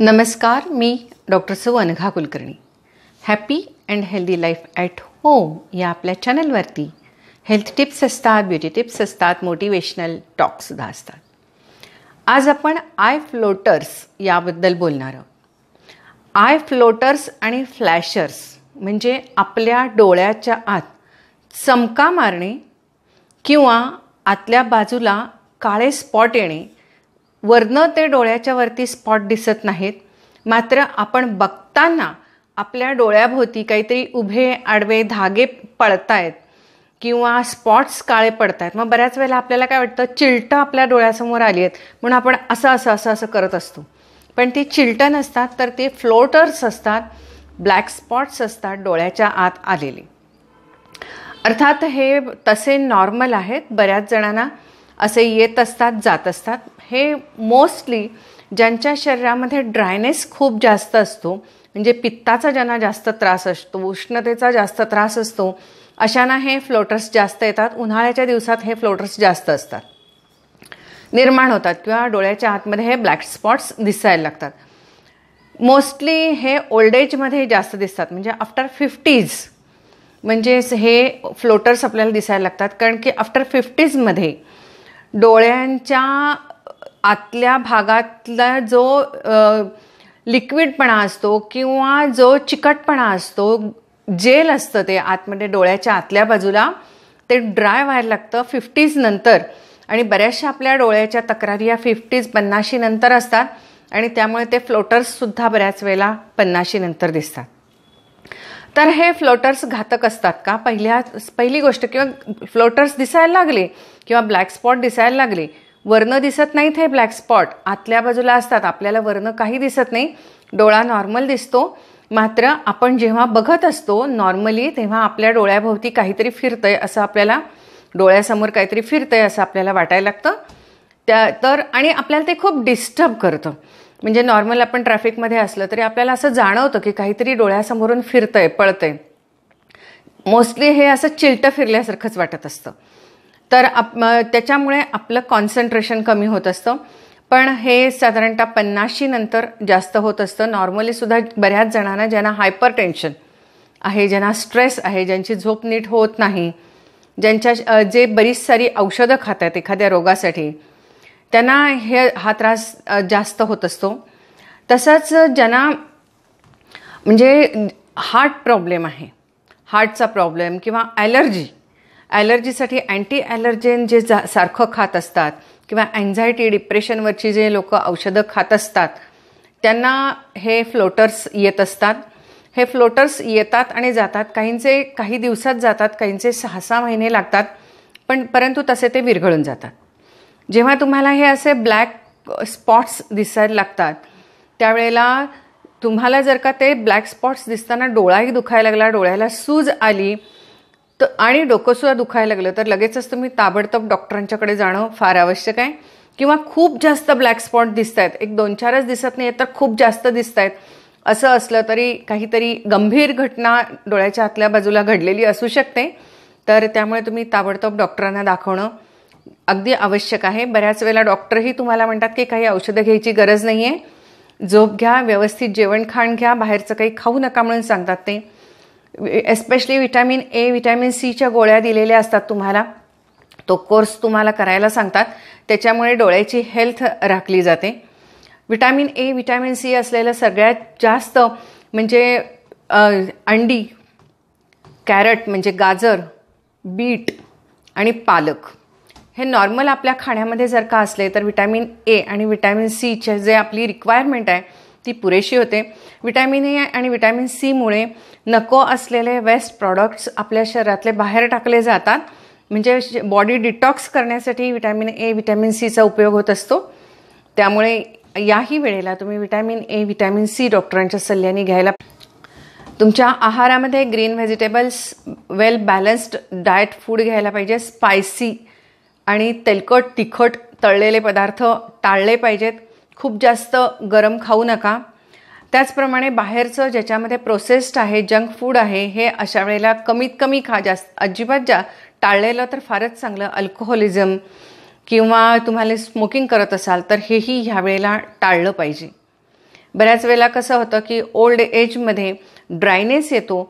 नमस्कार मी doctor Suvangha Kulkarni happy and healthy life at home या आपल्या चॅनलवरती हेल्थ टिप्स असतात ब्युटी टिप्स असतात मोटिवेशनल टॉकसुद्धा असतात आज आपण आय फ्लोटर्स याबद्दल बोलणार आहोत आय फ्लोटर्स आणि फ्लॅशर्स म्हणजे आपल्या डोळ्याच्या आत चमका मारणे किंवा आतल्या बाजूला काळे स्पॉट येणे वरनं ते डोळ्याच्या वरती स्पॉट दिसत नाहीत मात्र आपण बघताना आपल्या डोळ्याभोवती काहीतरी उभे आडवे धागे पळतायत किंवा स्पॉट्स काळे आहेत मग बऱ्याच वेळेला आपल्याला काय वाटतं चिलटं आपल्या डोळ्यासमोर आली आहेत म्हणून आपण असं असं असं असं करत असतो पण ती चिलटं नसतात तर ते फ्लोटर्स असतात ब्लॅक स्पॉट्स असतात डोळ्याच्या आत आलेले अर्थात हे तसे नॉर्मल आहेत बऱ्याच जणांना असे येत असतात जात असतात हे मोस्टली ज्यांच्या शरीरामध्ये ड्रायनेस खूप जास्त असतो म्हणजे पित्ताचा ज्यांना जास्त त्रास असतो उष्णतेचा जास्त त्रास असतो अशांना हे फ्लोटर्स जास्त येतात उन्हाळ्याच्या दिवसात हे फ्लोटर्स जास्त असतात निर्माण होतात किंवा डोळ्याच्या आतमध्ये हे ब्लॅक स्पॉट्स दिसायला लागतात मोस्टली हे ओल्ड एजमध्ये जास्त दिसतात म्हणजे आफ्टर फिफ्टीज म्हणजेच हे फ्लोटर्स आपल्याला दिसायला लागतात कारण की आफ्टर फिफ्टीजमध्ये डोळ्यांच्या आतल्या भागातला जो लिक्विडपणा असतो किंवा जो चिकटपणा असतो जेल असतं ते आतमध्ये डोळ्याच्या आतल्या बाजूला ते ड्राय व्हायला लागतं फिफ्टीज नंतर आणि बऱ्याचशा आपल्या डोळ्याच्या तक्रारी या फिफ्टीज पन्नाशी नंतर असतात आणि त्यामुळे ते फ्लोटर्ससुद्धा बऱ्याच वेळेला पन्नाशी नंतर दिसतात तर हे फ्लोटर्स घातक असतात का पहिल्या पहिली गोष्ट किंवा फ्लोटर्स दिसायला लागले किंवा ब्लॅक स्पॉट दिसायला लागले वर्ण दिसत नाहीत हे ब्लॅक स्पॉट आतल्या बाजूला असतात आपल्याला वर्ण काही दिसत नाही डोळा नॉर्मल दिसतो मात्र आपण जेव्हा बघत असतो नॉर्मली तेव्हा आपल्या डोळ्याभोवती काहीतरी फिरतंय असं आपल्याला डोळ्यासमोर काहीतरी फिरतंय असं आपल्याला वाटायला लागतं त्या तर आणि आपल्याला ते खूप डिस्टर्ब करतं म्हणजे नॉर्मल आपण ट्रॅफिकमध्ये असलं तरी आपल्याला असं जाणवतं की काहीतरी डोळ्यासमोरून फिरतंय पळतंय मोस्टली हे असं चिलटं फिरल्यासारखंच वाटत असतं तर आप त्याच्यामुळे आपलं कॉन्सन्ट्रेशन कमी होत असतं पण हे साधारणतः पन्नासशी नंतर जास्त होत असतं नॉर्मलीसुद्धा बऱ्याच जणांना ज्यांना हायपर टेन्शन आहे ज्यांना स्ट्रेस आहे ज्यांची झोप नीट होत नाही ज्यांच्या जे बरीच सारी औषधं खात आहेत एखाद्या रोगासाठी त्यांना हे हा त्रास जास्त होत असतो तसंच ज्यांना म्हणजे हार्ट प्रॉब्लेम आहे हार्टचा प्रॉब्लेम किंवा ॲलर्जी ॲलर्जीसाठी अँटी ॲलर्जेन जे जा सारखं खात असतात किंवा अँझायटी डिप्रेशनवरची जे लोक औषधं खात असतात त्यांना हे फ्लोटर्स येत असतात हे फ्लोटर्स येतात आणि जातात काहींचे काही दिवसात जातात काहींचे सहा सहा महिने लागतात पण परंतु तसे ते विरघळून जातात जेव्हा तुम्हाला हे असे ब्लॅक स्पॉट्स दिसायला लागतात त्यावेळेला तुम्हाला जर का ते ब्लॅक स्पॉट्स दिसताना डोळाही दुखायला लागला डोळ्याला सूज आली तर आणि डोकंसुद्धा दुखायला लागलं तर लगेचच तुम्ही ताबडतोब डॉक्टरांच्याकडे जाणं फार आवश्यक आहे किंवा खूप जास्त ब्लॅक स्पॉट दिसत आहेत एक दोन चारच दिसत नाही तर खूप जास्त दिसत आहेत असं असलं तरी काहीतरी गंभीर घटना डोळ्याच्या आतल्या बाजूला घडलेली असू शकते तर त्यामुळे तुम्ही ताबडतोब डॉक्टरांना दाखवणं अगदी आवश्यक आहे बऱ्याच वेळेला डॉक्टरही तुम्हाला म्हणतात की काही औषधं घ्यायची गरज नाही आहे झोप घ्या व्यवस्थित जेवण खाण घ्या बाहेरचं काही खाऊ नका म्हणून सांगतात ते एस्पेशली विटॅमिन ए विटॅमिन सीच्या गोळ्या दिलेल्या असतात तुम्हाला तो कोर्स तुम्हाला करायला सांगतात त्याच्यामुळे डोळ्याची हेल्थ राखली जाते विटॅमिन ए विटॅमिन सी असलेलं सगळ्यात जास्त म्हणजे अंडी कॅरट म्हणजे गाजर बीट आणि पालक हे नॉर्मल आपल्या खाण्यामध्ये जर का असले तर विटॅमिन ए आणि विटॅमिन सीचे जे आपली रिक्वायरमेंट आहे ती पुरेशी होते विटॅमिन ए आणि विटॅमिन सीमुळे नको असलेले वेस्ट प्रॉडक्ट्स आपल्या शरीरातले बाहेर टाकले जातात म्हणजे बॉडी डिटॉक्स करण्यासाठी विटॅमिन ए विटॅमिन सीचा उपयोग होत असतो त्यामुळे याही वेळेला तुम्ही विटॅमिन ए विटॅमिन सी डॉक्टरांच्या सल्ल्याने घ्यायला तुमच्या आहारामध्ये green vegetables well balanced diet food घ्यायला पाहिजे स्पायसी आणि तेलकट तिखट तळलेले पदार्थ टाळले पाहिजेत खूप जास्त गरम खाऊ नका त्याचप्रमाणे बाहेरचं ज्याच्यामध्ये प्रोसेस्ड आहे जंक फूड आहे हे अशा वेळेला कमीत कमी खा जास्त अजिबात जा टाळलेलं तर फारच चांगलं अल्कोहोलिझम किंवा तुम्हाला स्मोकिंग करत असाल तर हेही ह्या वेळेला टाळलं पाहिजे बऱ्याच वेळेला कसं होतं की ओल्ड एजमध्ये ड्रायनेस येतो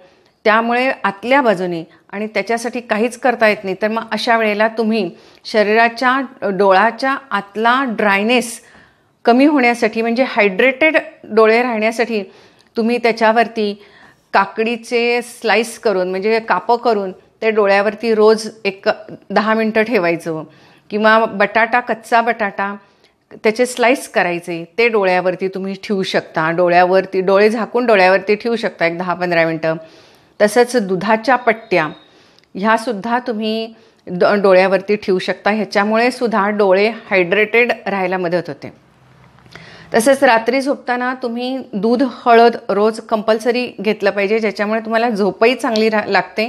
त्यामुळे आतल्या बाजूने आणि त्याच्यासाठी काहीच करता येत नाही तर मग अशा वेळेला तुम्ही शरीराच्या डोळ्याच्या आतला ड्रायनेस कमी होण्यासाठी म्हणजे हायड्रेटेड डोळे राहण्यासाठी तुम्ही त्याच्यावरती काकडीचे स्लाईस करून म्हणजे कापं करून ते डोळ्यावरती रोज एक दहा मिनटं ठेवायचं किंवा बटाटा कच्चा बटाटा त्याचे स्लाईस करायचे ते डोळ्यावरती तुम्ही ठेवू शकता डोळ्यावरती डोळे झाकून डोळ्यावरती ठेवू शकता एक दहा पंधरा मिनटं तसंच दुधाच्या पट्ट्या ह्यासुद्धा तुम्ही द डोळ्यावरती ठेवू शकता ह्याच्यामुळे सुद्धा डोळे हायड्रेटेड राहायला मदत होते तसेच रात्री झोपताना तुम्ही दूध हळद रोज कंपल्सरी घेतलं पाहिजे ज्याच्यामुळे तुम्हाला झोपही चांगली रा लागते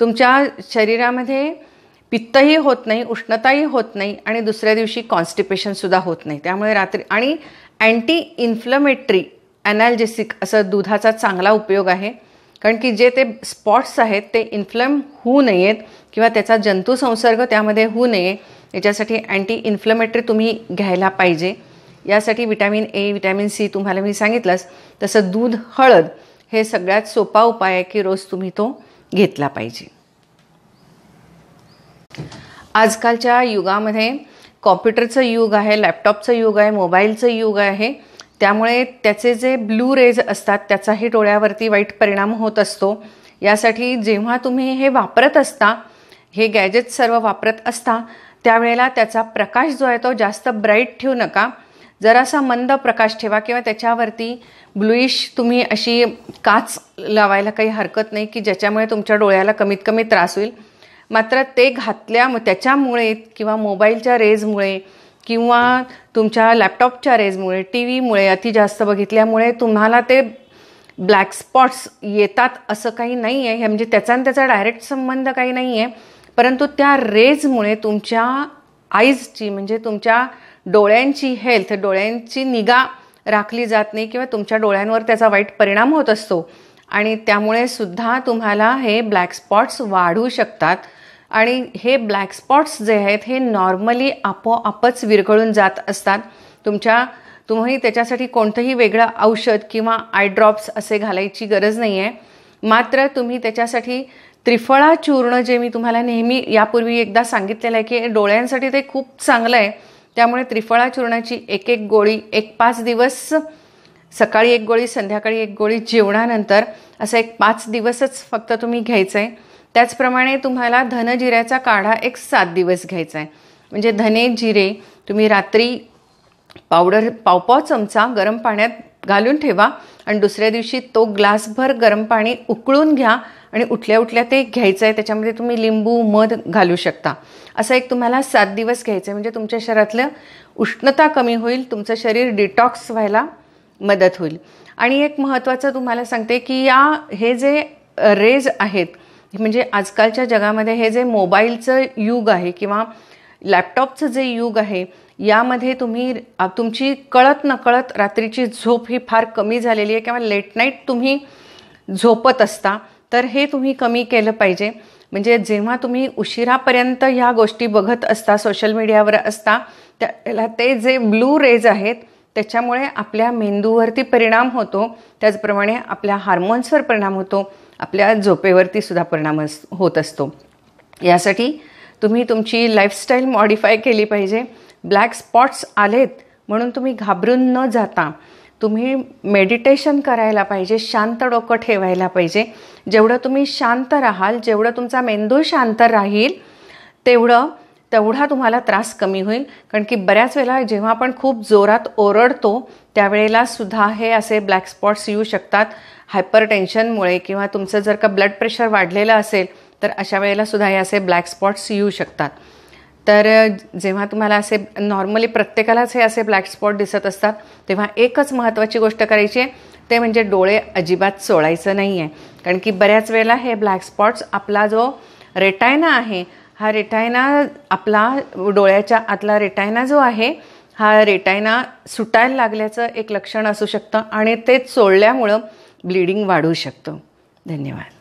तुमच्या शरीरामध्ये पित्तही होत नाही उष्णताही होत नाही आणि दुसऱ्या दिवशी कॉन्स्टिपेशनसुद्धा होत नाही त्यामुळे रात्री आणि अँटी इन्फ्लमेटरी ॲनालजेसिक असं दुधाचा चांगला उपयोग आहे कारण की जे ते स्पॉट्स आहेत ते इन्फ्लेम होऊ नयेत किंवा त्याचा जंतुसंसर्ग त्यामध्ये होऊ नये याच्यासाठी अँटी इन्फ्लमेटरी तुम्ही घ्यायला पाहिजे यासाठी विटॅमिन ए विटॅमिन सी तुम्हाला मी सांगितलंच तसं दूध हळद हे सगळ्यात सोपा उपाय आहे की रोज तुम्ही तो घेतला पाहिजे आजकालच्या युगामध्ये कॉम्प्युटरचं युग आहे लॅपटॉपचं युग आहे मोबाईलचं युग आहे त्यामुळे त्याचे जे ब्लू रेज असतात त्याचाही डोळ्यावरती वाईट परिणाम होत असतो यासाठी जेव्हा तुम्ही हे वापरत असता हे गॅजेट सर्व वापरत असता त्यावेळेला त्याचा प्रकाश जो आहे तो जास्त ब्राईट ठेवू नका जरासा मंद प्रकाश ठेवा किंवा त्याच्यावरती ब्लुईश तुम्ही अशी काच लावायला काही हरकत नाही की ज्याच्यामुळे तुमच्या डोळ्याला कमीत कमी त्रास होईल मात्र ते घातल्या त्याच्यामुळे किंवा मोबाईलच्या रेजमुळे किंवा तुमच्या लॅपटॉपच्या रेजमुळे टी व्हीमुळे अति जास्त बघितल्यामुळे तुम्हाला ते ब्लॅक स्पॉट्स येतात असं काही नाही आहे म्हणजे त्याचा आणि त्याचा डायरेक्ट संबंध काही नाही आहे परंतु त्या रेजमुळे तुमच्या आईजची म्हणजे तुमच्या डोळ्यांची हेल्थ डोळ्यांची निगा राखली जात नाही किंवा तुमच्या डोळ्यांवर त्याचा वाईट परिणाम होत असतो आणि त्यामुळे सुद्धा तुम्हाला हे ब्लॅक स्पॉट्स वाढू शकतात आणि हे ब्लॅक स्पॉट्स जे आहेत हे नॉर्मली आपोआपच विरघळून जात असतात तुमच्या तुम्ही त्याच्यासाठी कोणतंही वेगळं औषध किंवा आयड्रॉप्स असे घालायची गरज नाही आहे मात्र तुम्ही त्याच्यासाठी त्रिफळा चूर्ण जे मी तुम्हाला नेहमी यापूर्वी एकदा सांगितलेलं आहे की डोळ्यांसाठी ते खूप चांगलं आहे त्यामुळे त्रिफळा चूर्णाची एक एक गोळी एक पाच दिवस सकाळी एक गोळी संध्याकाळी एक गोळी जेवणानंतर असं एक पाच दिवसच फक्त तुम्ही घ्यायचं आहे त्याचप्रमाणे तुम्हाला धनजिऱ्याचा काढा एक सात दिवस घ्यायचा आहे म्हणजे धने जिरे तुम्ही रात्री पावडर पावपाव चमचा गरम पाण्यात घालून ठेवा आणि दुसऱ्या दिवशी तो ग्लासभर गरम पाणी उकळून घ्या आणि उठल्या उठल्या ते घ्यायचं आहे त्याच्यामध्ये तुम्ही लिंबू मध घालू शकता असं एक तुम्हाला सात दिवस घ्यायचं आहे म्हणजे तुमच्या शरीरातलं उष्णता कमी होईल तुमचं शरीर डिटॉक्स व्हायला मदत होईल आणि एक महत्त्वाचं तुम्हाला सांगते की या हे जे रेज आहेत म्हणजे आजकालच्या जगामध्ये हे जे मोबाईलचं युग आहे किंवा लॅपटॉपचं जे युग आहे यामध्ये तुम्ही तुमची कळत नकळत रात्रीची झोप ही फार कमी झालेली आहे किंवा लेट नाईट तुम्ही झोपत असता तर हे तुम्ही कमी केलं पाहिजे म्हणजे जेव्हा तुम्ही उशिरापर्यंत ह्या गोष्टी बघत असता सोशल मीडियावर असता त्याला ते जे ब्लू रेज आहेत त्याच्यामुळे आपल्या मेंदूवरती परिणाम होतो त्याचप्रमाणे आपल्या हार्मोन्सवर परिणाम होतो आपल्या झोपेवरती सुद्धा परिणाम अस होत असतो यासाठी तुम्ही तुमची लाईफस्टाईल मॉडिफाय केली पाहिजे ब्लॅक स्पॉट्स आलेत म्हणून तुम्ही घाबरून न जाता तुम्ही मेडिटेशन करायला पाहिजे शांत डोकं ठेवायला पाहिजे जेवढं तुम्ही शांत राहाल जेवढं तुमचा मेंदू शांत राहील तेवढं तेवढा तुम्हाला त्रास कमी होईल कारण की बऱ्याच वेळेला जेव्हा आपण खूप जोरात ओरडतो त्यावेळेला सुद्धा हे असे ब्लॅक स्पॉट्स येऊ शकतात हायपर टेन्शनमुळे किंवा तुमचं जर का ब्लड प्रेशर वाढलेलं असेल तर अशा वेळेला सुद्धा हे असे ब्लॅक स्पॉट्स येऊ शकतात तर जेव्हा तुम्हाला असे नॉर्मली प्रत्येकालाच हे असे ब्लॅक स्पॉट दिसत असतात तेव्हा एकच महत्त्वाची गोष्ट करायची आहे ते म्हणजे डोळे अजिबात सोळायचं नाही आहे कारण की बऱ्याच वेळेला हे ब्लॅक स्पॉट्स आपला जो रेटायना आहे हा रेटायना आपला डोळ्याच्या आतला रेटायना जो आहे हा रेटायना सुटायला लागल्याचं एक लक्षण असू शकतं आणि ते चोळल्यामुळं ब्लिडिंग वाढू शकतं धन्यवाद